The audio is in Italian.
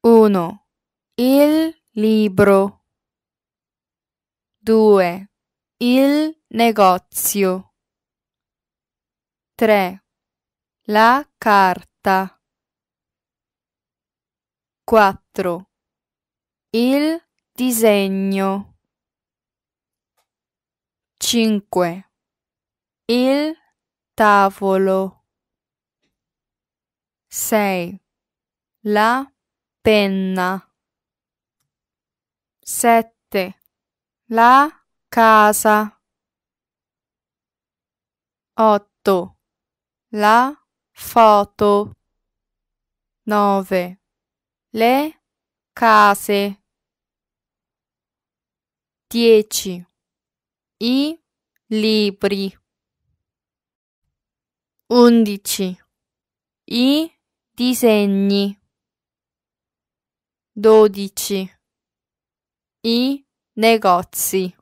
1. Il libro 2. Il negozio 3. La carta 4. Il disegno 5. Il tavolo 6. La penna. 7. La casa. Otto. La foto. Nove. Le case. Dieci. I libri. Undici. I disegni. 12. i negozi